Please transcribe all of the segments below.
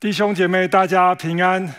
弟兄姐妹，大家平安！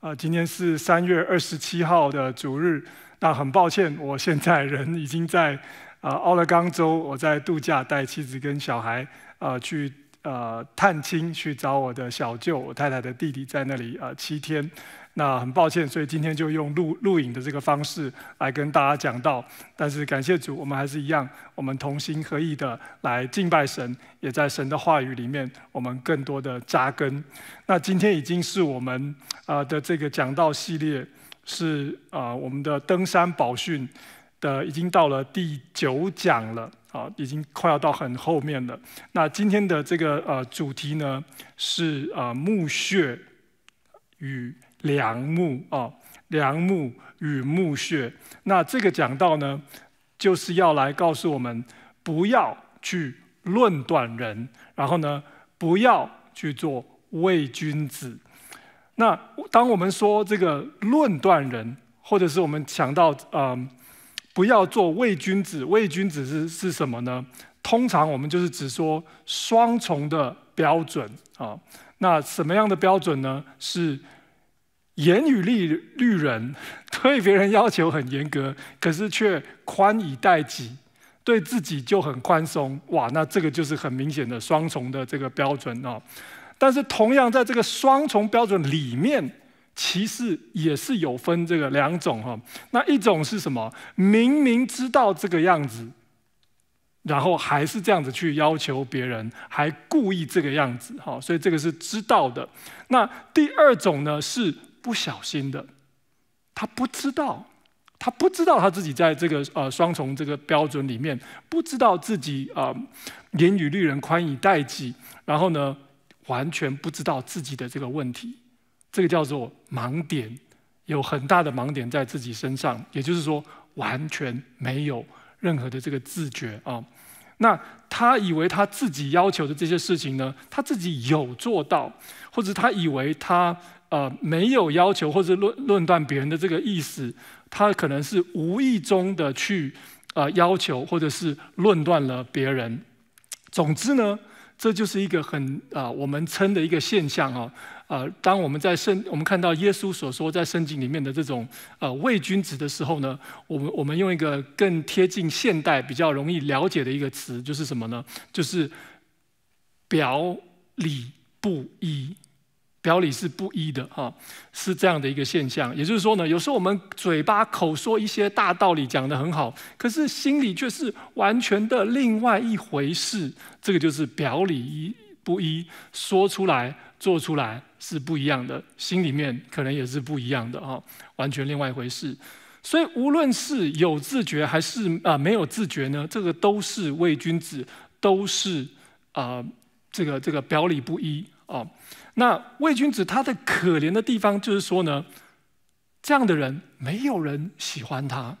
啊，今天是三月二十七号的主日。那很抱歉，我现在人已经在啊，奥勒冈州，我在度假，带妻子跟小孩，呃，去呃探亲，去找我的小舅，我太太的弟弟，在那里啊，七天。那很抱歉，所以今天就用录录影的这个方式来跟大家讲到。但是感谢主，我们还是一样，我们同心合意的来敬拜神，也在神的话语里面，我们更多的扎根。那今天已经是我们啊的这个讲道系列是啊我们的登山宝训的已经到了第九讲了啊，已经快要到很后面了。那今天的这个呃主题呢是啊墓穴与。良木啊，良木与木穴。那这个讲到呢，就是要来告诉我们，不要去论断人，然后呢，不要去做伪君子。那当我们说这个论断人，或者是我们讲到啊，不要做伪君子，伪君子是是什么呢？通常我们就是只说双重的标准啊。那什么样的标准呢？是严于律律人，对别人要求很严格，可是却宽以待己，对自己就很宽松。哇，那这个就是很明显的双重的这个标准哦。但是同样在这个双重标准里面，其实也是有分这个两种哈。那一种是什么？明明知道这个样子，然后还是这样子去要求别人，还故意这个样子哈。所以这个是知道的。那第二种呢是？不小心的，他不知道，他不知道他自己在这个呃双重这个标准里面，不知道自己啊严于律人宽以待己，然后呢完全不知道自己的这个问题，这个叫做盲点，有很大的盲点在自己身上，也就是说完全没有任何的这个自觉啊。那他以为他自己要求的这些事情呢，他自己有做到，或者他以为他。呃，没有要求或者论论断别人的这个意思，他可能是无意中的去呃要求或者是论断了别人。总之呢，这就是一个很啊，我们称的一个现象啊。啊，当我们在圣我们看到耶稣所说在圣经里面的这种呃伪君子的时候呢，我们我们用一个更贴近现代、比较容易了解的一个词，就是什么呢？就是表里不一。表里是不一的哈，是这样的一个现象。也就是说呢，有时候我们嘴巴口说一些大道理，讲得很好，可是心里却是完全的另外一回事。这个就是表里一不一，说出来做出来是不一样的，心里面可能也是不一样的哈，完全另外一回事。所以无论是有自觉还是啊没有自觉呢，这个都是伪君子，都是啊这个这个表里不一啊。那魏君子他的可怜的地方就是说呢，这样的人没有人喜欢他，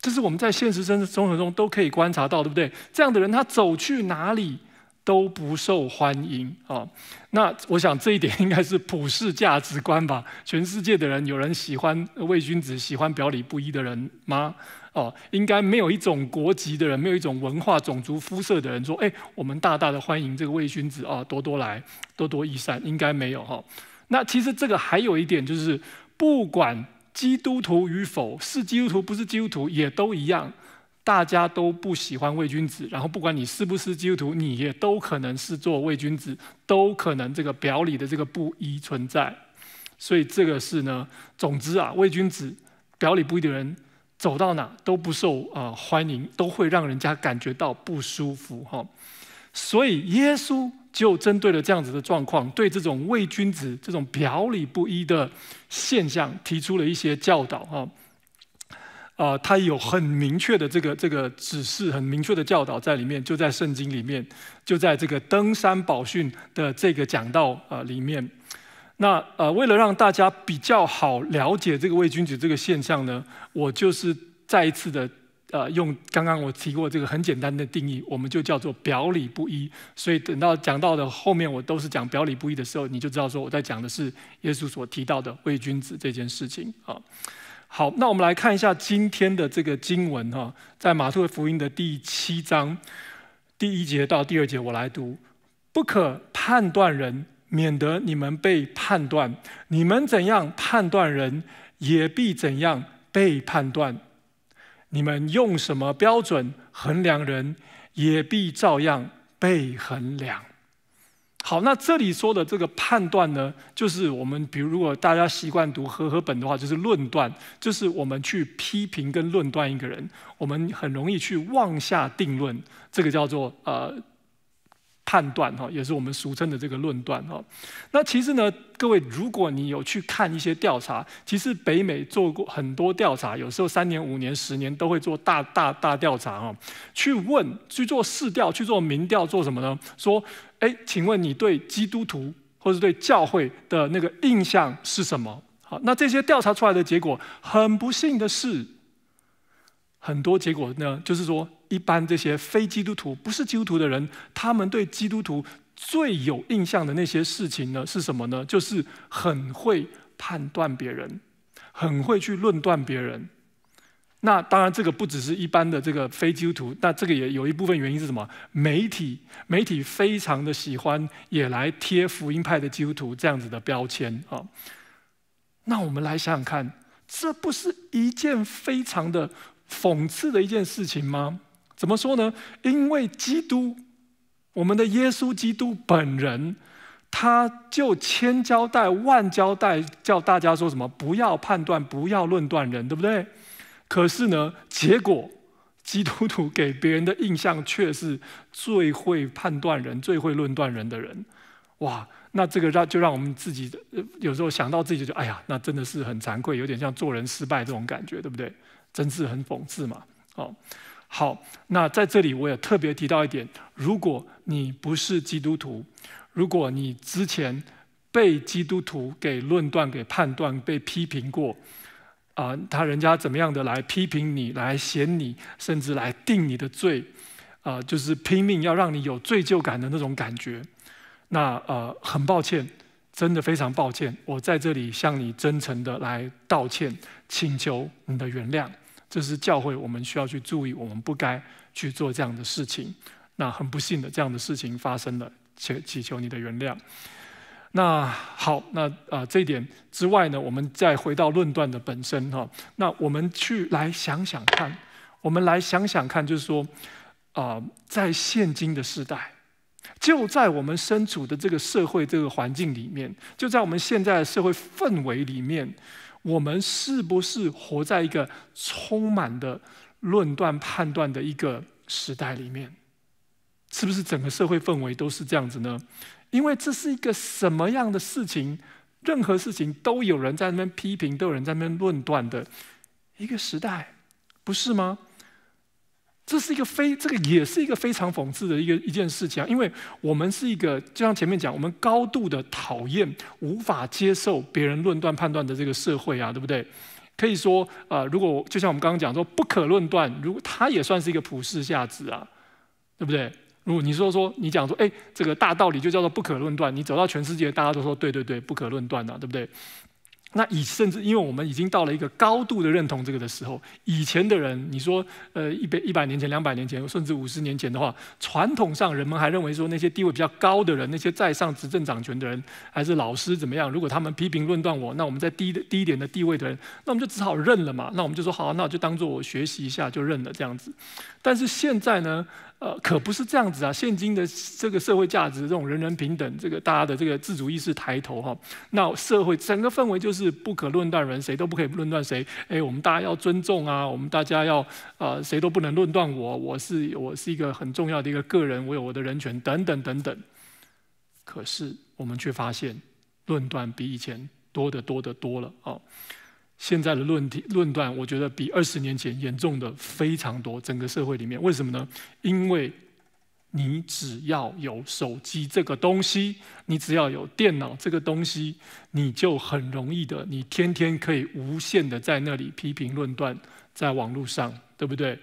这是我们在现实生生活中都可以观察到，对不对？这样的人他走去哪里都不受欢迎啊。那我想这一点应该是普世价值观吧？全世界的人有人喜欢魏君子，喜欢表里不一的人吗？哦，应该没有一种国籍的人，没有一种文化、种族、肤色的人说：“哎，我们大大的欢迎这个魏君子啊，多多来，多多益善。”应该没有哈。那其实这个还有一点就是，不管基督徒与否，是基督徒不是基督徒也都一样，大家都不喜欢魏君子。然后不管你是不是基督徒，你也都可能是做魏君子，都可能这个表里的这个不一存在。所以这个是呢，总之啊，魏君子表里不一的人。走到哪都不受啊欢迎，都会让人家感觉到不舒服哈。所以耶稣就针对了这样子的状况，对这种伪君子、这种表里不一的现象，提出了一些教导哈。啊，他有很明确的这个这个指示，很明确的教导在里面，就在圣经里面，就在这个登山宝训的这个讲道啊里面。那呃，为了让大家比较好了解这个伪君子这个现象呢，我就是再一次的呃，用刚刚我提过这个很简单的定义，我们就叫做表里不一。所以等到讲到的后面，我都是讲表里不一的时候，你就知道说我在讲的是耶稣所提到的伪君子这件事情啊。好，那我们来看一下今天的这个经文哈，在马特福音的第七章第一节到第二节，我来读：不可判断人。免得你们被判断，你们怎样判断人，也必怎样被判断；你们用什么标准衡量人，也必照样被衡量。好，那这里说的这个判断呢，就是我们，比如如果大家习惯读和合本的话，就是论断，就是我们去批评跟论断一个人，我们很容易去妄下定论，这个叫做呃。判断哈，也是我们俗称的这个论断哈。那其实呢，各位，如果你有去看一些调查，其实北美做过很多调查，有时候三年、五年、十年都会做大大大调查哈。去问，去做市调，去做民调，做什么呢？说，哎，请问你对基督徒或者对教会的那个印象是什么？好，那这些调查出来的结果，很不幸的是。很多结果呢，就是说，一般这些非基督徒、不是基督徒的人，他们对基督徒最有印象的那些事情呢，是什么呢？就是很会判断别人，很会去论断别人。那当然，这个不只是一般的这个非基督徒，那这个也有一部分原因是什么？媒体媒体非常的喜欢也来贴福音派的基督徒这样子的标签啊。那我们来想想看，这不是一件非常的。讽刺的一件事情吗？怎么说呢？因为基督，我们的耶稣基督本人，他就千交代万交代，叫大家说什么：不要判断，不要论断人，对不对？可是呢，结果基督徒给别人的印象却是最会判断人、最会论断人的人。哇！那这个让就让我们自己，有时候想到自己就哎呀，那真的是很惭愧，有点像做人失败这种感觉，对不对？真是很讽刺嘛！哦，好，那在这里我也特别提到一点：如果你不是基督徒，如果你之前被基督徒给论断、给判断、被批评过，啊，他人家怎么样的来批评你、来嫌你，甚至来定你的罪，啊，就是拼命要让你有罪疚感的那种感觉。那呃，很抱歉，真的非常抱歉，我在这里向你真诚的来道歉，请求你的原谅。这是教会我们需要去注意，我们不该去做这样的事情。那很不幸的，这样的事情发生了，祈祈求你的原谅。那好，那啊，这一点之外呢，我们再回到论断的本身哈。那我们去来想想看，我们来想想看，就是说啊，在现今的时代，就在我们身处的这个社会这个环境里面，就在我们现在的社会氛围里面。我们是不是活在一个充满的论断、判断的一个时代里面？是不是整个社会氛围都是这样子呢？因为这是一个什么样的事情？任何事情都有人在那边批评，都有人在那边论断的一个时代，不是吗？这是一个非这个也是一个非常讽刺的一个一件事情，啊！因为我们是一个就像前面讲，我们高度的讨厌无法接受别人论断判断的这个社会啊，对不对？可以说啊，如果就像我们刚刚讲说不可论断，如果它也算是一个普世价值啊，对不对？如果你说说你讲说哎，这个大道理就叫做不可论断，你走到全世界大家都说对对对，不可论断呐，对不对？那以甚至因为我们已经到了一个高度的认同这个的时候，以前的人，你说，呃，一百一百年前、两百年前，甚至五十年前的话，传统上人们还认为说，那些地位比较高的人，那些在上执政掌权的人，还是老师怎么样？如果他们批评论断我，那我们在低的低一点的地位的人，那我们就只好认了嘛。那我们就说好，那我就当做我学习一下就认了这样子。但是现在呢？呃，可不是这样子啊！现今的这个社会价值，这种人人平等，这个大家的这个自主意识抬头哈，那社会整个氛围就是不可论断人，谁都不可以论断谁。哎，我们大家要尊重啊，我们大家要呃，谁都不能论断我，我是我是一个很重要的一个个人，我有我的人权等等等等。可是我们却发现，论断比以前多得多得多了啊。现在的论题、论断，我觉得比二十年前严重的非常多。整个社会里面，为什么呢？因为你只要有手机这个东西，你只要有电脑这个东西，你就很容易的，你天天可以无限的在那里批评论断，在网络上，对不对？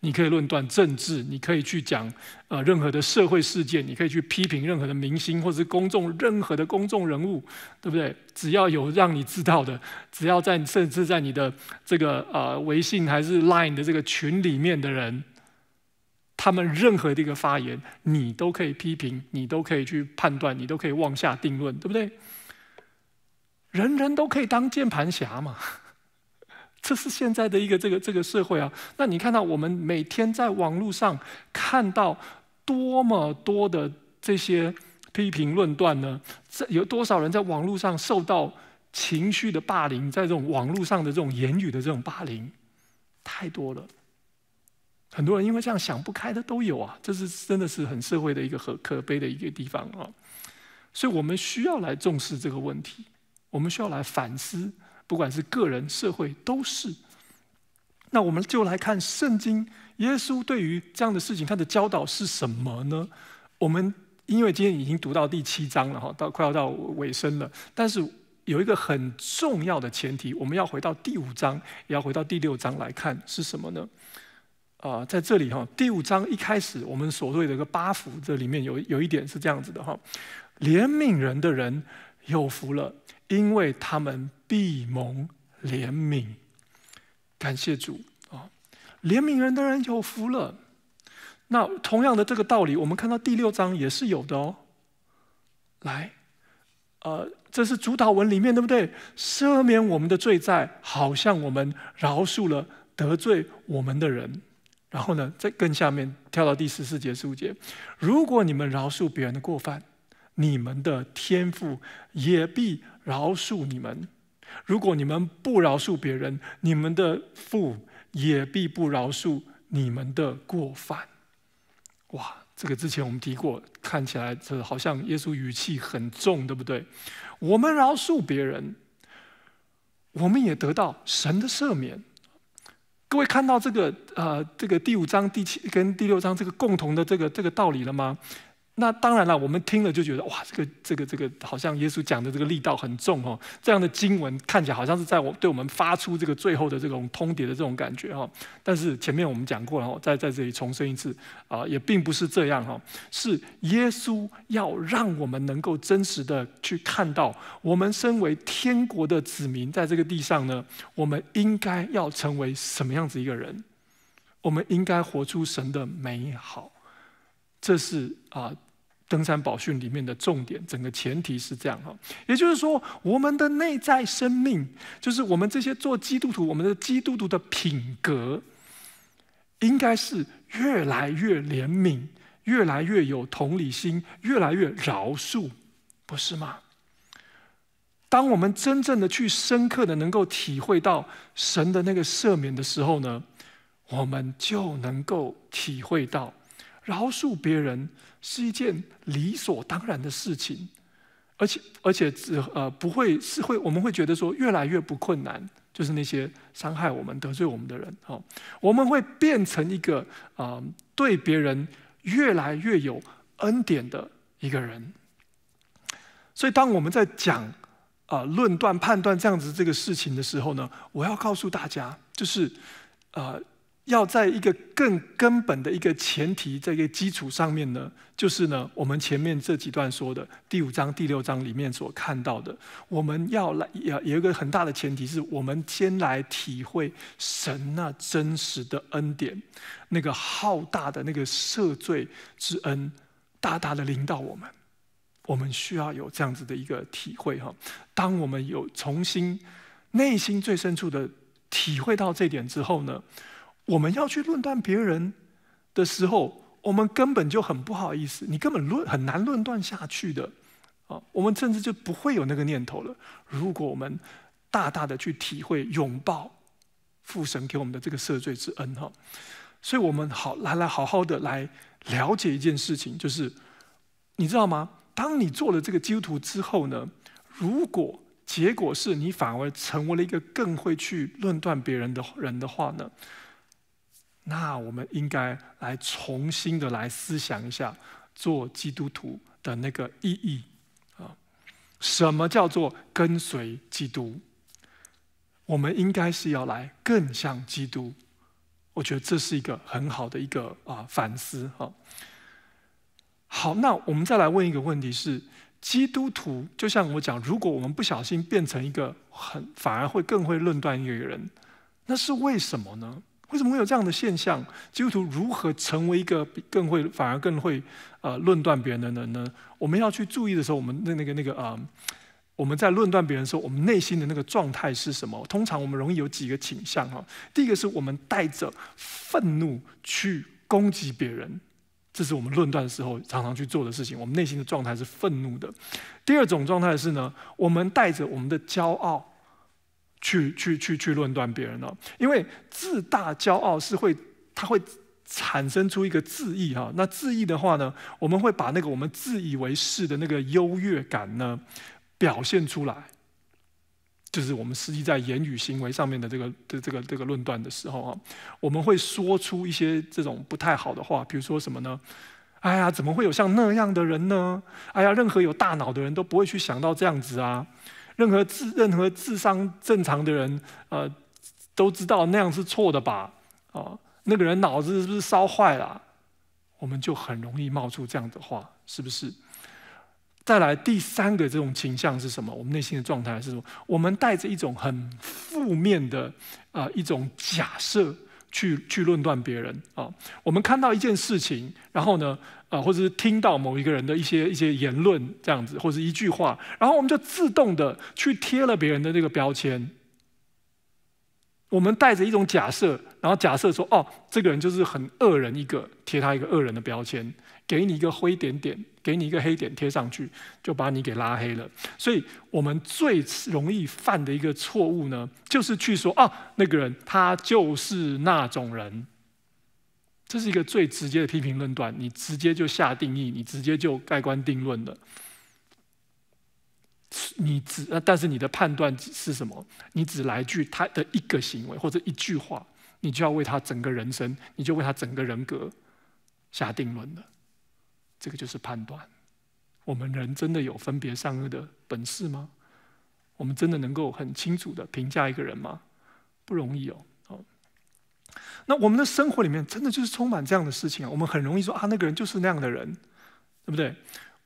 你可以论断政治，你可以去讲呃任何的社会事件，你可以去批评任何的明星或者是公众任何的公众人物，对不对？只要有让你知道的，只要在甚至在你的这个呃微信还是 Line 的这个群里面的人，他们任何的一个发言，你都可以批评，你都可以去判断，你都可以妄下定论，对不对？人人都可以当键盘侠嘛。这是现在的一个这个这个社会啊，那你看到我们每天在网络上看到多么多的这些批评论断呢？这有多少人在网络上受到情绪的霸凌，在这种网络上的这种言语的这种霸凌，太多了。很多人因为这样想不开的都有啊，这是真的是很社会的一个可可悲的一个地方啊，所以我们需要来重视这个问题，我们需要来反思。不管是个人、社会都是。那我们就来看圣经，耶稣对于这样的事情，他的教导是什么呢？我们因为今天已经读到第七章了哈，到快要到尾声了。但是有一个很重要的前提，我们要回到第五章，也要回到第六章来看是什么呢？啊，在这里哈，第五章一开始，我们所谓的一个八福这里面有有一点是这样子的哈：怜悯人的人有福了，因为他们。必蒙怜悯，感谢主啊！怜悯人的人有福了。那同样的这个道理，我们看到第六章也是有的哦。来，呃，这是主导文里面，对不对？赦免我们的罪债，好像我们饶恕了得罪我们的人。然后呢，再更下面跳到第十四节、十五节：如果你们饶恕别人的过犯，你们的天赋也必饶恕你们。如果你们不饶恕别人，你们的父也必不饶恕你们的过犯。哇，这个之前我们提过，看起来这好像耶稣语气很重，对不对？我们饶恕别人，我们也得到神的赦免。各位看到这个呃，这个第五章第七跟第六章这个共同的这个这个道理了吗？那当然了，我们听了就觉得哇，这个这个这个好像耶稣讲的这个力道很重哦。这样的经文看起来好像是在我对我们发出这个最后的这种通牒的这种感觉哈。但是前面我们讲过了，再在这里重申一次啊，也并不是这样哈，是耶稣要让我们能够真实的去看到，我们身为天国的子民，在这个地上呢，我们应该要成为什么样子一个人？我们应该活出神的美好，这是啊。登山宝训里面的重点，整个前提是这样哈，也就是说，我们的内在生命，就是我们这些做基督徒，我们的基督徒的品格，应该是越来越怜悯，越来越有同理心，越来越饶恕，不是吗？当我们真正的去深刻的能够体会到神的那个赦免的时候呢，我们就能够体会到饶恕别人。是一件理所当然的事情，而且而且只呃不会是会我们会觉得说越来越不困难，就是那些伤害我们、得罪我们的人哦，我们会变成一个啊对别人越来越有恩典的一个人。所以当我们在讲啊论断、判断这样子这个事情的时候呢，我要告诉大家，就是呃要在一个更根本的一个前提这个基础上面呢，就是呢，我们前面这几段说的第五章、第六章里面所看到的，我们要来也有一个很大的前提，是我们先来体会神那真实的恩典，那个浩大的那个赦罪之恩，大大的临到我们。我们需要有这样子的一个体会哈。当我们有重新内心最深处的体会到这点之后呢？我们要去论断别人的时候，我们根本就很不好意思，你根本论很难论断下去的，啊，我们甚至就不会有那个念头了。如果我们大大的去体会拥抱父神给我们的这个赦罪之恩，哈，所以我们好来来好好的来了解一件事情，就是你知道吗？当你做了这个基督徒之后呢，如果结果是你反而成为了一个更会去论断别人的人的话呢？那我们应该来重新的来思想一下，做基督徒的那个意义啊，什么叫做跟随基督？我们应该是要来更像基督。我觉得这是一个很好的一个啊反思哈。好，那我们再来问一个问题是：基督徒就像我讲，如果我们不小心变成一个很反而会更会论断一个人，那是为什么呢？为什么会有这样的现象？基督徒如何成为一个更会，反而更会呃论断别人的人呢？我们要去注意的时候，我们那那个那个呃，我们在论断别人的时候，我们内心的那个状态是什么？通常我们容易有几个倾向哈。第一个是我们带着愤怒去攻击别人，这是我们论断的时候常常去做的事情。我们内心的状态是愤怒的。第二种状态是呢，我们带着我们的骄傲。去去去去论断别人了，因为自大骄傲是会，它会产生出一个自义哈。那自义的话呢，我们会把那个我们自以为是的那个优越感呢表现出来，就是我们实际在言语行为上面的这个的这个这个论断的时候啊，我们会说出一些这种不太好的话，比如说什么呢？哎呀，怎么会有像那样的人呢？哎呀，任何有大脑的人都不会去想到这样子啊。任何智任何智商正常的人，呃，都知道那样是错的吧？啊，那个人脑子是不是烧坏了？我们就很容易冒出这样的话，是不是？再来第三个这种倾向是什么？我们内心的状态是什么？我们带着一种很负面的啊一种假设。去去论断别人啊，我们看到一件事情，然后呢，啊，或者是听到某一个人的一些一些言论这样子，或者一句话，然后我们就自动的去贴了别人的那个标签。我们带着一种假设，然后假设说，哦，这个人就是很恶人一个，贴他一个恶人的标签。给你一个灰点点，给你一个黑点贴上去，就把你给拉黑了。所以我们最容易犯的一个错误呢，就是去说啊，那个人他就是那种人。这是一个最直接的批评论断，你直接就下定义，你直接就盖棺定论了。你只……但是你的判断是什么？你只来句他的一个行为或者一句话，你就要为他整个人生，你就为他整个人格下定论了。这个就是判断，我们人真的有分别善恶的本事吗？我们真的能够很清楚的评价一个人吗？不容易哦。好，那我们的生活里面真的就是充满这样的事情啊。我们很容易说啊，那个人就是那样的人，对不对？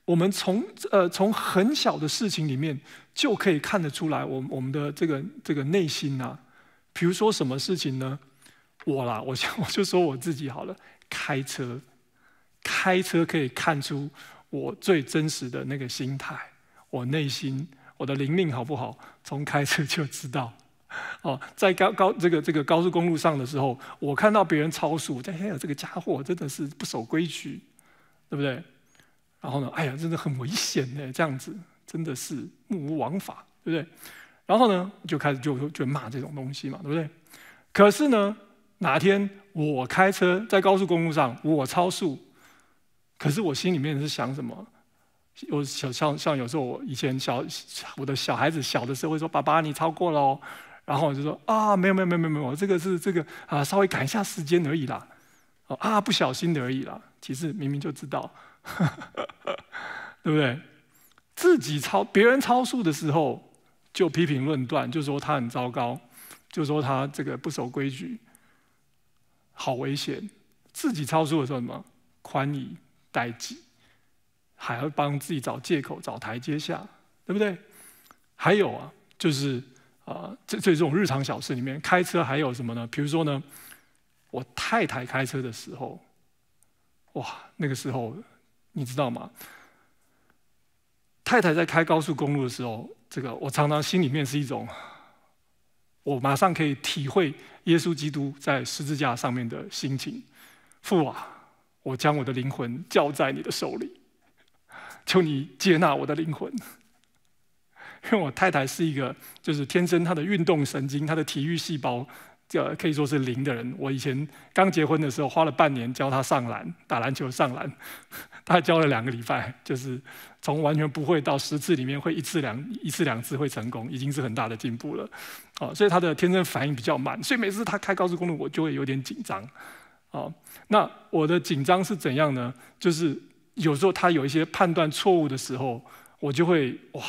我们从呃从很小的事情里面就可以看得出来，我我们的这个这个内心啊，比如说什么事情呢？我啦，我我就说我自己好了，开车。开车可以看出我最真实的那个心态，我内心我的灵命好不好？从开车就知道。哦，在高高这个这个高速公路上的时候，我看到别人超速，我讲：“哎呀，这个家伙真的是不守规矩，对不对？”然后呢，哎呀，真的很危险呢，这样子真的是目无王法，对不对？然后呢，就开始就就骂这种东西嘛，对不对？可是呢，哪天我开车在高速公路上，我超速。可是我心里面是想什么？有小像像有时候我以前小我的小孩子小的时候会说：“爸爸你超过了。”然后我就说：“啊，没有没有没有没有，这个是这个啊，稍微赶一下时间而已啦，啊，不小心的而已啦。”其实明明就知道，对不对？自己超别人超速的时候就批评论断，就说他很糟糕，就说他这个不守规矩，好危险。自己超速的时候什么宽你。待机，还要帮自己找借口、找台阶下，对不对？还有啊，就是啊，这这种日常小事里面，开车还有什么呢？比如说呢，我太太开车的时候，哇，那个时候你知道吗？太太在开高速公路的时候，这个我常常心里面是一种，我马上可以体会耶稣基督在十字架上面的心情，父啊！我将我的灵魂交在你的手里，求你接纳我的灵魂。因为我太太是一个就是天生她的运动神经、她的体育细胞，这可以说是零的人。我以前刚结婚的时候，花了半年教她上篮、打篮球上篮，她教了两个礼拜，就是从完全不会到十次里面会一次两一次两次会成功，已经是很大的进步了。哦，所以她的天生反应比较慢，所以每次她开高速公路，我就会有点紧张。啊，那我的紧张是怎样呢？就是有时候他有一些判断错误的时候，我就会哇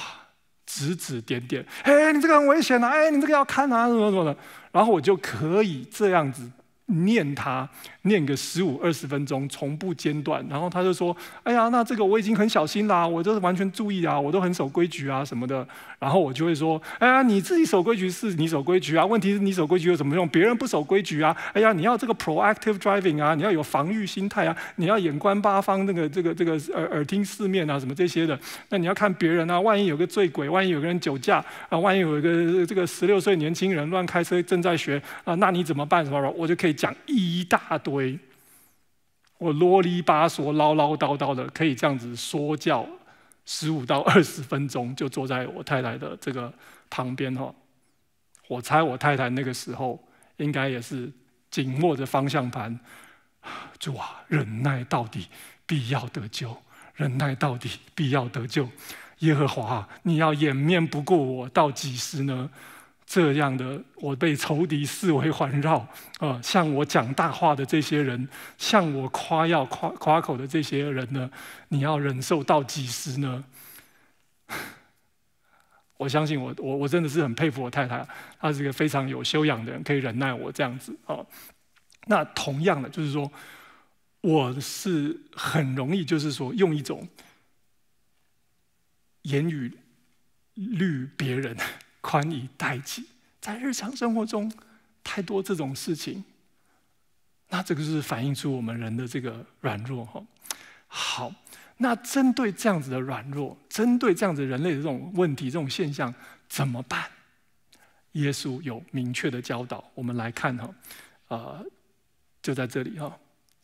指指点点，哎，你这个很危险啊，哎，你这个要看啊，怎么怎么的，然后我就可以这样子。念他念个十五二十分钟，从不间断。然后他就说：“哎呀，那这个我已经很小心啦，我都是完全注意啊，我都很守规矩啊什么的。”然后我就会说：“哎呀，你自己守规矩是你守规矩啊，问题是你守规矩有什么用？别人不守规矩啊！哎呀，你要这个 proactive driving 啊，你要有防御心态啊，你要眼观八方，那个这个这个耳耳听四面啊，什么这些的。那你要看别人啊，万一有个醉鬼，万一有个人酒驾啊，万一有一个这个十六岁年轻人乱开车正在学啊，那你怎么办什么我就可以。”讲一大堆，我啰里吧嗦、唠唠叨叨的，可以这样子说教十五到二十分钟，就坐在我太太的这个旁边哈。我猜我太太那个时候应该也是紧握着方向盘，主啊，忍耐到底，必要得救；忍耐到底，必要得救。耶和华，你要掩面不顾我到几时呢？这样的，我被仇敌四围环绕，啊，向我讲大话的这些人，向我夸耀、夸夸口的这些人呢，你要忍受到几时呢？我相信我，我我真的是很佩服我太太，她是一个非常有修养的人，可以忍耐我这样子啊。那同样的，就是说，我是很容易，就是说，用一种言语律别人。宽以待己，在日常生活中，太多这种事情。那这个就是反映出我们人的这个软弱哈。好，那针对这样子的软弱，针对这样子人类的这种问题、这种现象，怎么办？耶稣有明确的教导，我们来看哈。啊，就在这里哈。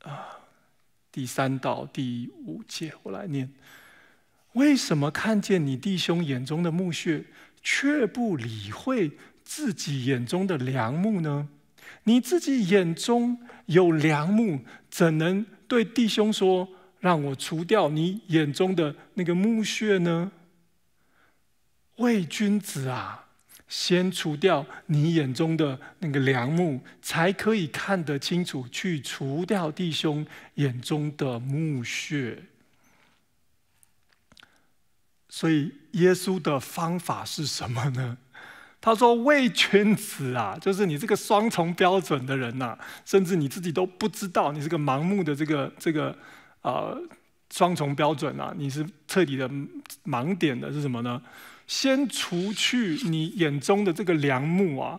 啊，第三到第五节，我来念。为什么看见你弟兄眼中的墓穴，却不理会自己眼中的梁木呢？你自己眼中有梁木，怎能对弟兄说让我除掉你眼中的那个木屑呢？伪君子啊，先除掉你眼中的那个梁木，才可以看得清楚去除掉弟兄眼中的木屑。所以耶稣的方法是什么呢？他说：“伪君子啊，就是你这个双重标准的人呐，甚至你自己都不知道你是个盲目的这个这个呃双重标准啊，你是彻底的盲点的，是什么呢？先除去你眼中的这个梁木啊，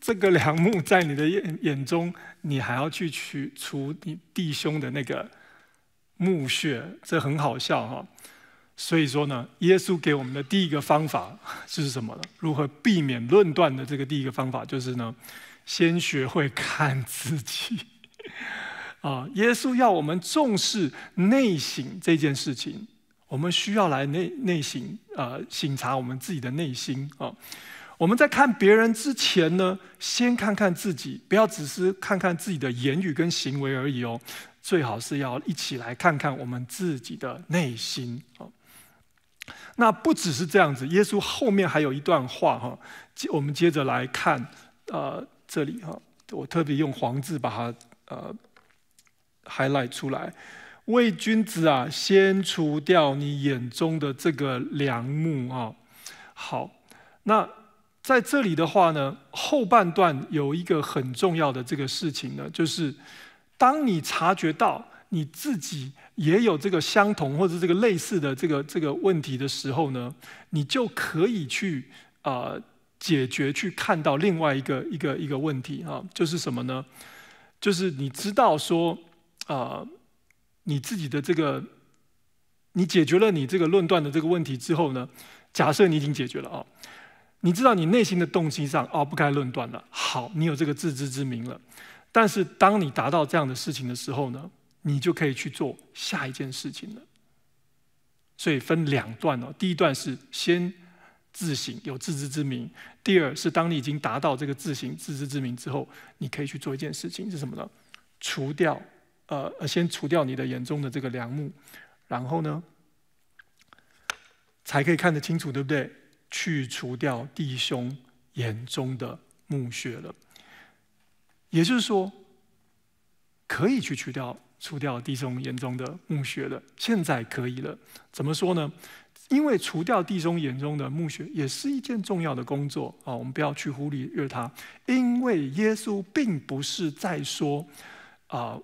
这个梁木在你的眼眼中，你还要去去除你弟兄的那个墓穴，这很好笑哈。”所以说呢，耶稣给我们的第一个方法 是什么呢？如何避免论断的这个第一个方法就是呢，先学会看自己。啊，耶稣要我们重视内省这件事情，我们需要来内内省啊，省察我们自己的内心啊。我们在看别人之前呢，先看看自己，不要只是看看自己的言语跟行为而已哦，最好是要一起来看看我们自己的内心啊。那不只是这样子，耶稣后面还有一段话哈，接我们接着来看，呃，这里哈，我特别用黄字把它呃，还来出来，为君子啊，先除掉你眼中的这个良木啊。好，那在这里的话呢，后半段有一个很重要的这个事情呢，就是当你察觉到。你自己也有这个相同或者这个类似的这个这个问题的时候呢，你就可以去呃解决，去看到另外一个一个一个问题啊，就是什么呢？就是你知道说啊，你自己的这个你解决了你这个论断的这个问题之后呢，假设你已经解决了啊，你知道你内心的动机上啊不该论断了，好，你有这个自知之明了，但是当你达到这样的事情的时候呢？你就可以去做下一件事情了。所以分两段哦，第一段是先自省，有自知之明；第二是当你已经达到这个自省、自知之明之后，你可以去做一件事情，是什么呢？除掉呃呃，先除掉你的眼中的这个梁木，然后呢，才可以看得清楚，对不对？去除掉弟兄眼中的墓穴了，也就是说，可以去除掉。除掉地兄眼中的墓穴了，现在可以了。怎么说呢？因为除掉地兄眼中的墓穴也是一件重要的工作啊，我们不要去忽略它。因为耶稣并不是在说啊，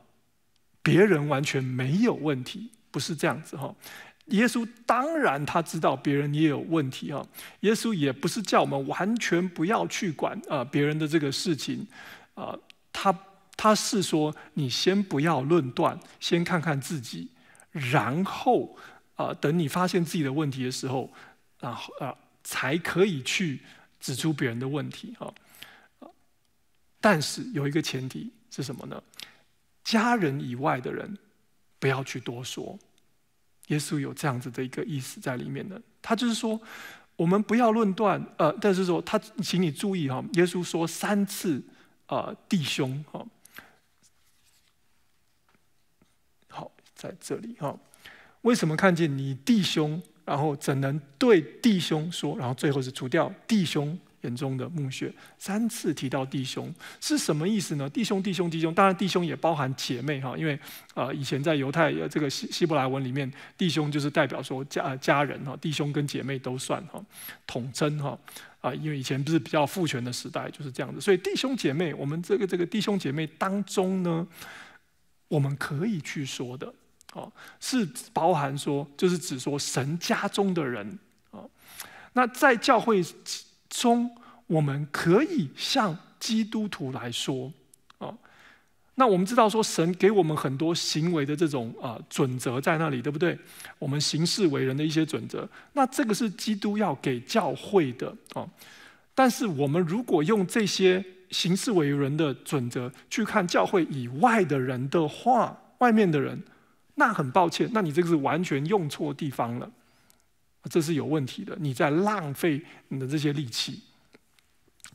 别人完全没有问题，不是这样子哈。耶稣当然他知道别人也有问题哈。耶稣也不是叫我们完全不要去管啊别人的这个事情啊，他。他是说：“你先不要论断，先看看自己，然后啊，等你发现自己的问题的时候，然后啊，才可以去指出别人的问题。”哈，但是有一个前提是什么呢？家人以外的人，不要去多说。耶稣有这样子的一个意思在里面的。他就是说，我们不要论断。呃，但是说，他请你注意哈，耶稣说三次啊，弟兄哈。在这里哈，为什么看见你弟兄，然后怎能对弟兄说，然后最后是除掉弟兄眼中的墓穴，三次提到弟兄是什么意思呢？弟兄，弟兄，弟兄，当然弟兄也包含姐妹哈，因为啊，以前在犹太这个希希伯来文里面，弟兄就是代表说家家人哈，弟兄跟姐妹都算哈，统称哈啊，因为以前不是比较父权的时代，就是这样子。所以弟兄姐妹，我们这个这个弟兄姐妹当中呢，我们可以去说的。哦，是包含说，就是指说神家中的人哦。那在教会中，我们可以向基督徒来说哦。那我们知道说，神给我们很多行为的这种啊准则在那里，对不对？我们行事为人的一些准则，那这个是基督要给教会的哦。但是我们如果用这些行事为人的准则去看教会以外的人的话，外面的人。那很抱歉，那你这个是完全用错地方了，这是有问题的。你在浪费你的这些力气，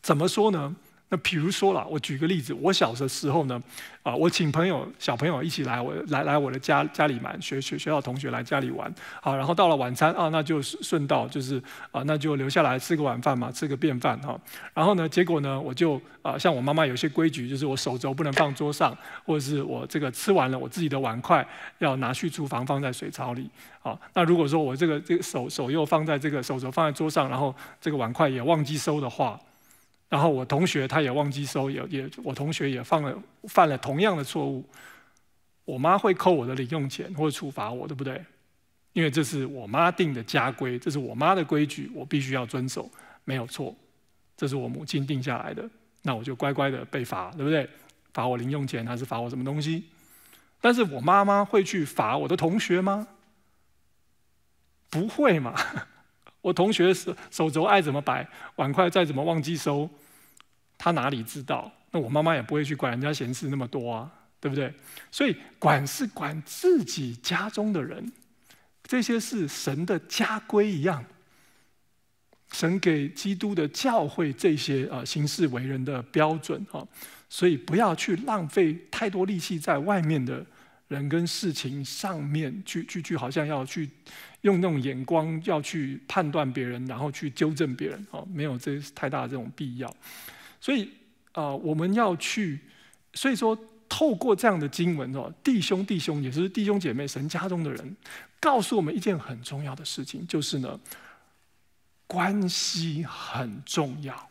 怎么说呢？那比如说啦，我举个例子，我小的时候呢，啊，我请朋友、小朋友一起来，我来来我的家家里玩，学学学校同学来家里玩，好，然后到了晚餐啊，那就顺顺道就是啊，那就留下来吃个晚饭嘛，吃个便饭哈。然后呢，结果呢，我就啊，像我妈妈有些规矩，就是我手肘不能放桌上，或者是我这个吃完了我自己的碗筷要拿去厨房放在水槽里。好，那如果说我这个这个手手又放在这个手肘放在桌上，然后这个碗筷也忘记收的话。然后我同学他也忘记收，也也我同学也犯了犯了同样的错误。我妈会扣我的零用钱或者处罚我，对不对？因为这是我妈定的家规，这是我妈的规矩，我必须要遵守，没有错。这是我母亲定下来的，那我就乖乖的被罚，对不对？罚我零用钱还是罚我什么东西？但是我妈妈会去罚我的同学吗？不会嘛！我同学手手肘爱怎么摆，碗筷再怎么忘记收。他哪里知道？那我妈妈也不会去管人家闲事那么多啊，对不对？所以管是管自己家中的人，这些是神的家规一样。神给基督的教会这些啊行事为人的标准啊，所以不要去浪费太多力气在外面的人跟事情上面去去去，好像要去用那种眼光要去判断别人，然后去纠正别人啊，没有这太大的这种必要。所以啊，我们要去，所以说透过这样的经文哦，弟兄弟兄，也就是弟兄姐妹，神家中的人，告诉我们一件很重要的事情，就是呢，关系很重要。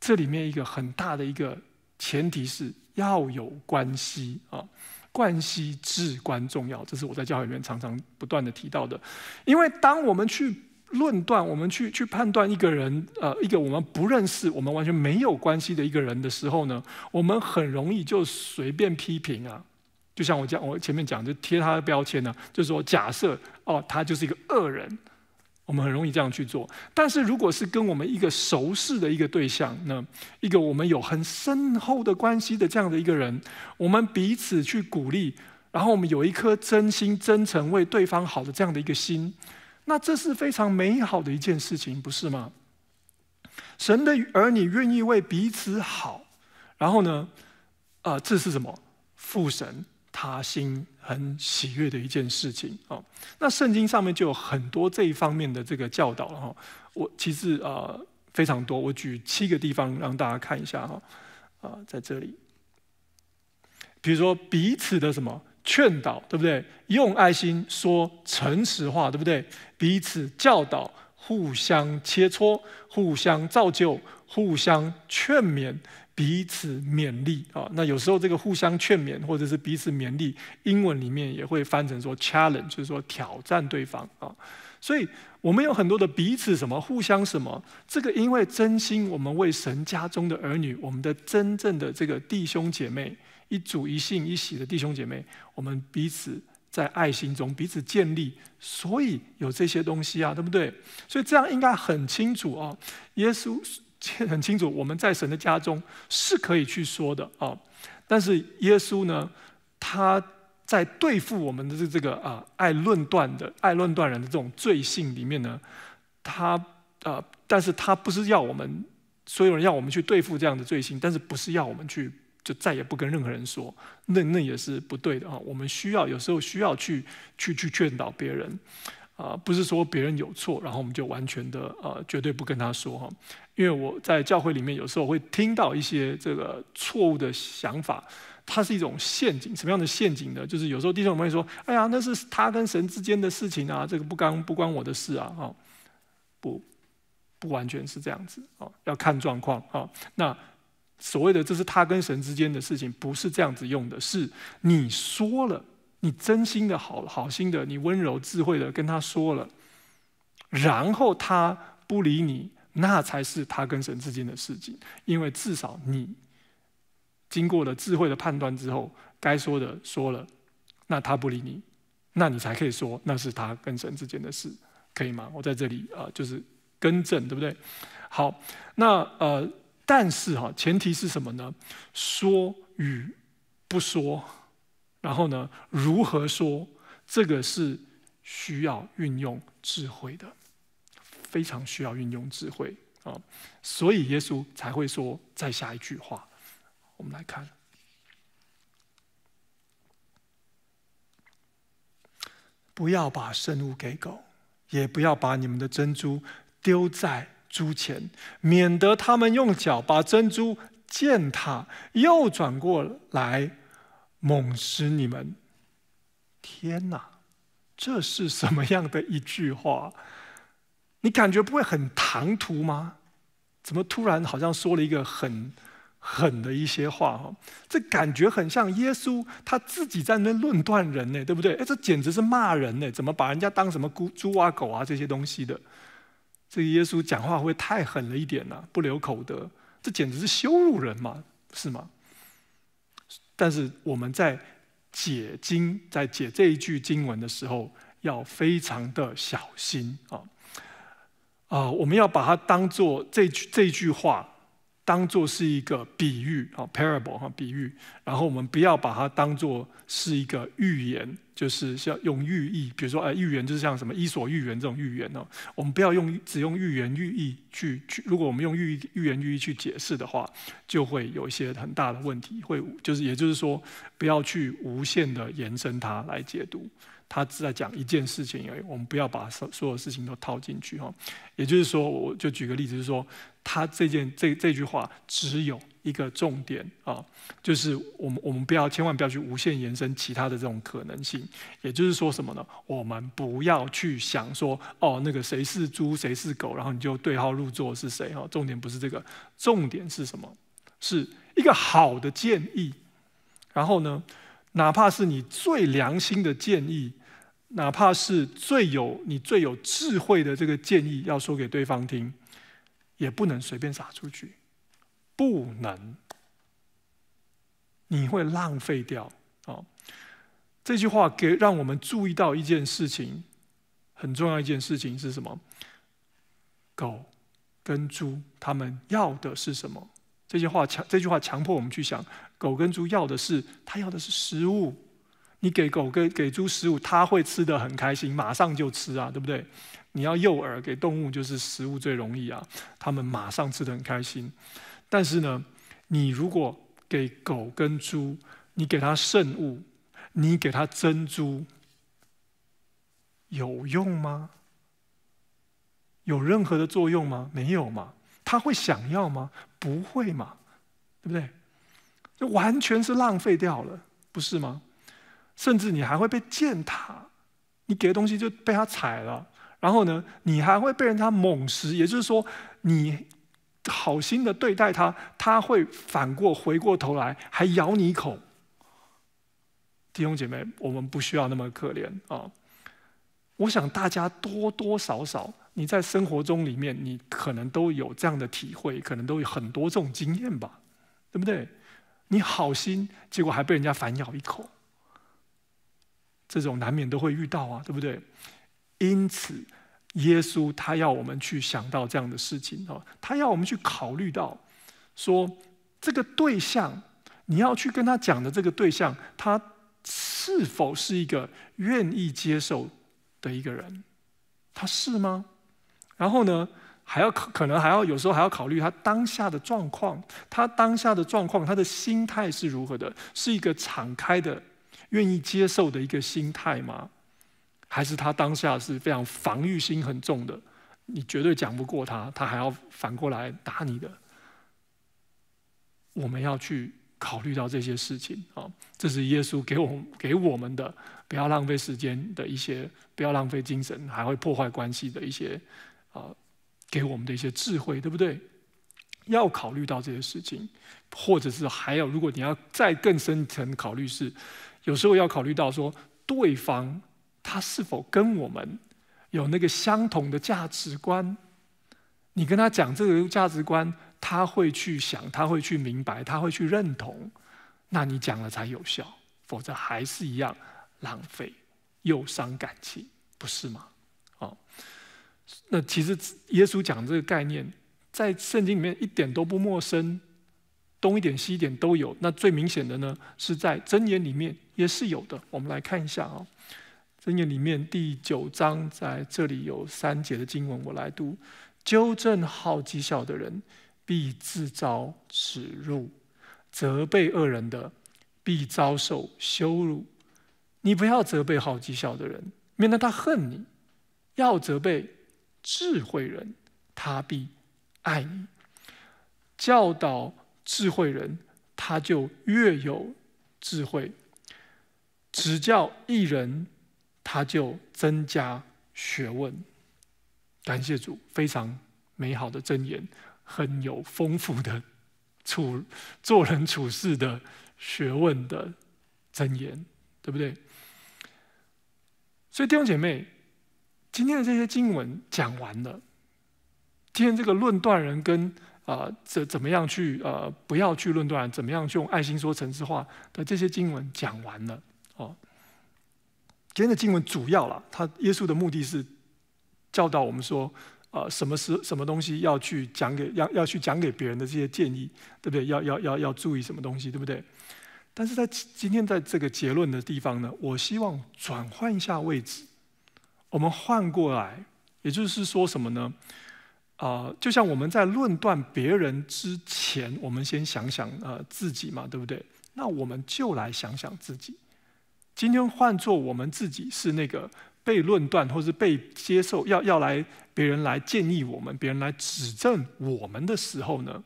这里面一个很大的一个前提是要有关系啊，关系至关重要，这是我在教会里面常常不断的提到的，因为当我们去。论断，我们去去判断一个人，呃，一个我们不认识、我们完全没有关系的一个人的时候呢，我们很容易就随便批评啊，就像我讲，我前面讲，就贴他的标签呢，就是说，假设哦，他就是一个恶人，我们很容易这样去做。但是如果是跟我们一个熟识的一个对象呢，一个我们有很深厚的关系的这样的一个人，我们彼此去鼓励，然后我们有一颗真心、真诚为对方好的这样的一个心。那这是非常美好的一件事情，不是吗？神的儿女愿意为彼此好，然后呢，啊，这是什么？父神他心很喜悦的一件事情啊。那圣经上面就有很多这一方面的这个教导了哈。我其实啊非常多，我举七个地方让大家看一下哈。啊，在这里，比如说彼此的什么？劝导，对不对？用爱心说诚实话，对不对？彼此教导，互相切磋，互相造就，互相劝勉，彼此勉励啊。那有时候这个互相劝勉，或者是彼此勉励，英文里面也会翻成说 challenge，就是说挑战对方啊。所以，我们有很多的彼此什么，互相什么，这个因为真心，我们为神家中的儿女，我们的真正的这个弟兄姐妹。一主一信一喜的弟兄姐妹，我们彼此在爱心中彼此建立，所以有这些东西啊，对不对？所以这样应该很清楚啊。耶稣很清楚，我们在神的家中是可以去说的啊。但是耶稣呢，他在对付我们的这这个啊爱论断的爱论断人的这种罪性里面呢，他啊，但是他不是要我们所有人要我们去对付这样的罪行，但是不是要我们去。就再也不跟任何人说，那那也是不对的啊！我们需要有时候需要去去去劝导别人，啊，不是说别人有错，然后我们就完全的啊，绝对不跟他说哈。因为我在教会里面有时候会听到一些这个错误的想法，它是一种陷阱。什么样的陷阱呢？就是有时候弟兄们会说：“哎呀，那是他跟神之间的事情啊，这个不关不关我的事啊！”啊，不不完全是这样子啊，要看状况啊。那所谓的这是他跟神之间的事情，不是这样子用的。是，你说了，你真心的、好好心的、你温柔智慧的跟他说了，然后他不理你，那才是他跟神之间的事情。因为至少你经过了智慧的判断之后，该说的说了，那他不理你，那你才可以说那是他跟神之间的事，可以吗？我在这里啊，就是更正，对不对？好，那呃。但是哈，前提是什么呢？说与不说，然后呢，如何说，这个是需要运用智慧的，非常需要运用智慧啊。所以耶稣才会说，再下一句话，我们来看，不要把圣物给狗，也不要把你们的珍珠丢在。猪钱，免得他们用脚把珍珠践踏，又转过来猛食你们。天哪，这是什么样的一句话？你感觉不会很唐突吗？怎么突然好像说了一个很狠的一些话啊？这感觉很像耶稣他自己在那论断人呢，对不对？哎，这简直是骂人呢！怎么把人家当什么猪啊、狗啊这些东西的？这个耶稣讲话会太狠了一点呢，不留口德，这简直是羞辱人嘛，是吗？但是我们在解经，在解这一句经文的时候，要非常的小心啊啊，我们要把它当做这句这句话。当做是一个比喻啊，parable 哈比喻。然后我们不要把它当做是一个寓言，就是像用寓意，比如说，哎，寓言就是像什么《伊索寓言》这种寓言呢？我们不要用只用寓言寓意去去，如果我们用寓寓言寓意去解释的话，就会有一些很大的问题，会就是也就是说，不要去无限的延伸它来解读。他只在讲一件事情而已，我们不要把所所有事情都套进去哈。也就是说，我就举个例子，是说他这件这这句话只有一个重点啊，就是我们我们不要千万不要去无限延伸其他的这种可能性。也就是说什么呢？我们不要去想说哦，那个谁是猪谁是狗，然后你就对号入座是谁哈。重点不是这个，重点是什么？是一个好的建议。然后呢？哪怕是你最良心的建议，哪怕是最有你最有智慧的这个建议，要说给对方听，也不能随便撒出去，不能，你会浪费掉。哦，这句话给让我们注意到一件事情，很重要一件事情是什么？狗跟猪，他们要的是什么？这些话强这句话强迫我们去想，狗跟猪要的是，它要的是食物。你给狗跟给猪食物，它会吃的很开心，马上就吃啊，对不对？你要诱饵给动物，就是食物最容易啊，它们马上吃的很开心。但是呢，你如果给狗跟猪，你给它圣物，你给它珍珠，有用吗？有任何的作用吗？没有嘛？它会想要吗？不会嘛，对不对？这完全是浪费掉了，不是吗？甚至你还会被践踏，你给的东西就被他踩了。然后呢，你还会被人家猛食，也就是说，你好心的对待他，他会反过回过头来还咬你一口。弟兄姐妹，我们不需要那么可怜啊！我想大家多多少少。你在生活中里面，你可能都有这样的体会，可能都有很多这种经验吧，对不对？你好心，结果还被人家反咬一口，这种难免都会遇到啊，对不对？因此，耶稣他要我们去想到这样的事情啊，他要我们去考虑到，说这个对象，你要去跟他讲的这个对象，他是否是一个愿意接受的一个人？他是吗？然后呢，还要可能还要有时候还要考虑他当下的状况，他当下的状况，他的心态是如何的？是一个敞开的、愿意接受的一个心态吗？还是他当下是非常防御心很重的？你绝对讲不过他，他还要反过来打你的。我们要去考虑到这些事情啊，这是耶稣给我们给我们的，不要浪费时间的一些，不要浪费精神，还会破坏关系的一些。给我们的一些智慧，对不对？要考虑到这些事情，或者是还有，如果你要再更深层考虑，是有时候要考虑到说，对方他是否跟我们有那个相同的价值观？你跟他讲这个价值观，他会去想，他会去明白，他会去认同，那你讲了才有效，否则还是一样浪费又伤感情，不是吗？那其实，耶稣讲这个概念，在圣经里面一点都不陌生，东一点西一点都有。那最明显的呢，是在箴言里面也是有的。我们来看一下啊，箴言里面第九章在这里有三节的经文，我来读：纠正好极小的人，必自招耻辱；责备恶人的，必遭受羞辱。你不要责备好极小的人，免得他恨你；要责备。智慧人，他必爱你；教导智慧人，他就越有智慧；指教一人，他就增加学问。感谢主，非常美好的箴言，很有丰富的处做人处事的学问的箴言，对不对？所以弟兄姐妹。今天的这些经文讲完了，今天这个论断人跟啊，怎怎么样去呃，不要去论断，怎么样去用爱心说城市话？那这些经文讲完了哦。今天的经文主要了，他耶稣的目的是教导我们说，啊，什么是什么东西要去讲给要要去讲给别人的这些建议，对不对？要要要要注意什么东西，对不对？但是在今天在这个结论的地方呢，我希望转换一下位置。我们换过来，也就是说什么呢？啊，就像我们在论断别人之前，我们先想想呃自己嘛，对不对？那我们就来想想自己。今天换做我们自己是那个被论断，或是被接受，要要来别人来建议我们，别人来指正我们的时候呢，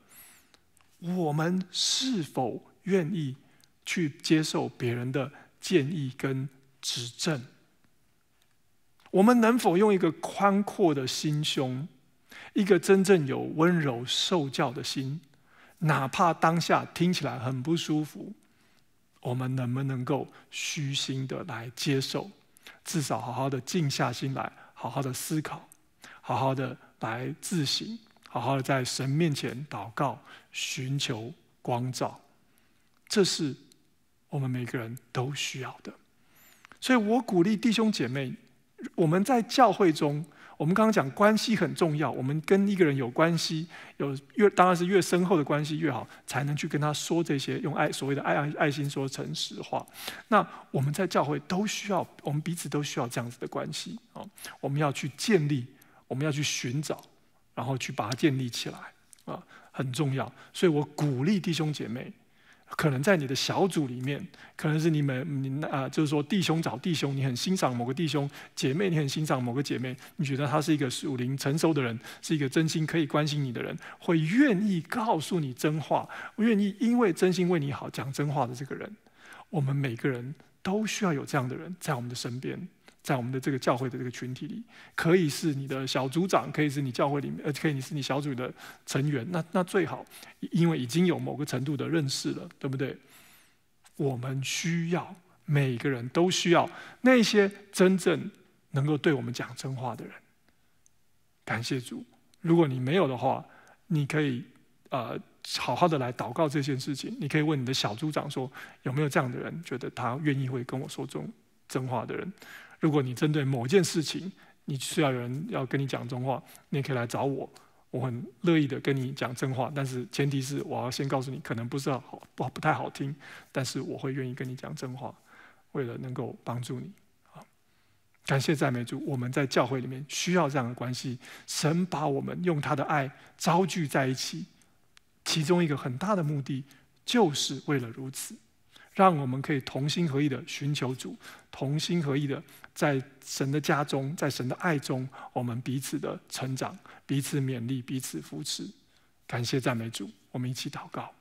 我们是否愿意去接受别人的建议跟指正？我们能否用一个宽阔的心胸，一个真正有温柔受教的心，哪怕当下听起来很不舒服，我们能不能够虚心的来接受？至少好好的静下心来，好好的思考，好好的来自省，好好的在神面前祷告，寻求光照，这是我们每个人都需要的。所以我鼓励弟兄姐妹。我们在教会中，我们刚刚讲关系很重要。我们跟一个人有关系，有越当然是越深厚的关系越好，才能去跟他说这些，用爱所谓的爱爱爱心说诚实话。那我们在教会都需要，我们彼此都需要这样子的关系啊。我们要去建立，我们要去寻找，然后去把它建立起来啊，很重要。所以我鼓励弟兄姐妹。可能在你的小组里面，可能是你们你啊，就是说弟兄找弟兄，你很欣赏某个弟兄；姐妹，你很欣赏某个姐妹。你觉得他是一个属灵成熟的人，是一个真心可以关心你的人，会愿意告诉你真话，愿意因为真心为你好讲真话的这个人。我们每个人都需要有这样的人在我们的身边。在我们的这个教会的这个群体里，可以是你的小组长，可以是你教会里面，呃，可以你是你小组的成员。那那最好，因为已经有某个程度的认识了，对不对？我们需要每个人都需要那些真正能够对我们讲真话的人。感谢主，如果你没有的话，你可以呃好好的来祷告这件事情。你可以问你的小组长说，有没有这样的人，觉得他愿意会跟我说这种真话的人。如果你针对某件事情，你需要有人要跟你讲真话，你也可以来找我，我很乐意的跟你讲真话。但是前提是我要先告诉你，可能不知道不不太好听，但是我会愿意跟你讲真话，为了能够帮助你。啊，感谢赞美主，我们在教会里面需要这样的关系。神把我们用他的爱招聚在一起，其中一个很大的目的就是为了如此，让我们可以同心合意的寻求主，同心合意的。在神的家中，在神的爱中，我们彼此的成长，彼此勉励，彼此扶持。感谢赞美主，我们一起祷告。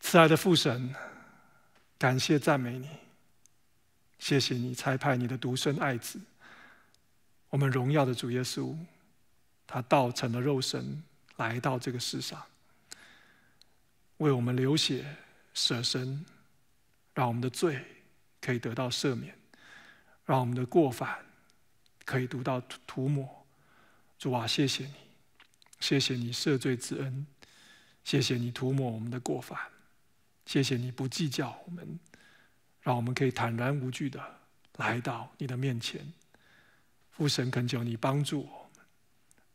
慈爱的父神，感谢赞美你，谢谢你差派你的独生爱子，我们荣耀的主耶稣，他道成了肉身来到这个世上，为我们流血。舍身，让我们的罪可以得到赦免，让我们的过犯可以得到涂涂抹。主啊，谢谢你，谢谢你赦罪之恩，谢谢你涂抹我们的过犯，谢谢你不计较我们，让我们可以坦然无惧的来到你的面前。父神恳求你帮助我们，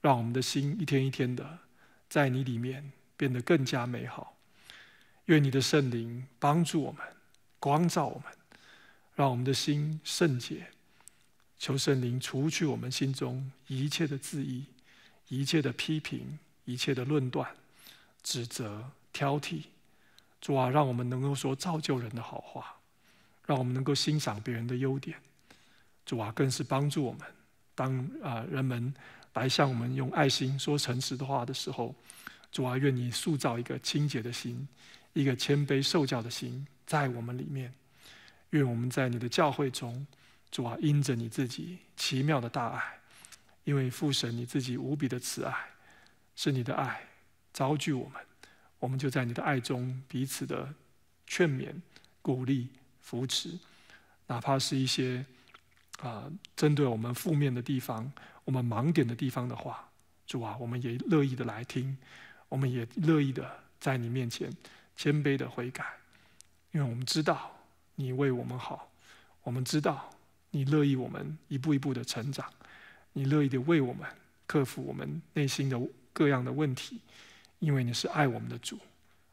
让我们的心一天一天的在你里面变得更加美好。愿你的圣灵帮助我们，光照我们，让我们的心圣洁。求圣灵除去我们心中一切的质疑、一切的批评、一切的论断、指责、挑剔。主啊，让我们能够说造就人的好话，让我们能够欣赏别人的优点。主啊，更是帮助我们，当啊人们来向我们用爱心说诚实的话的时候，主啊，愿你塑造一个清洁的心。一个谦卑受教的心在我们里面，愿我们在你的教会中，主啊，因着你自己奇妙的大爱，因为父神你自己无比的慈爱，是你的爱招聚我们，我们就在你的爱中彼此的劝勉、鼓励、扶持，哪怕是一些啊针对我们负面的地方、我们盲点的地方的话，主啊，我们也乐意的来听，我们也乐意的在你面前。谦卑的悔改，因为我们知道你为我们好，我们知道你乐意我们一步一步的成长，你乐意的为我们克服我们内心的各样的问题，因为你是爱我们的主，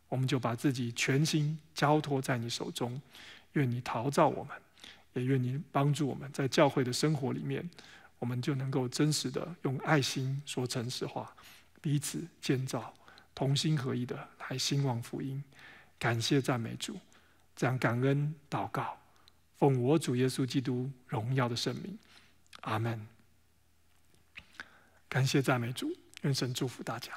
我们就把自己全心交托在你手中，愿你陶造我们，也愿你帮助我们在教会的生活里面，我们就能够真实的用爱心说诚实话，彼此建造。同心合一的来兴旺福音，感谢赞美主，这样感恩祷告，奉我主耶稣基督荣耀的圣名，阿门。感谢赞美主，愿神祝福大家。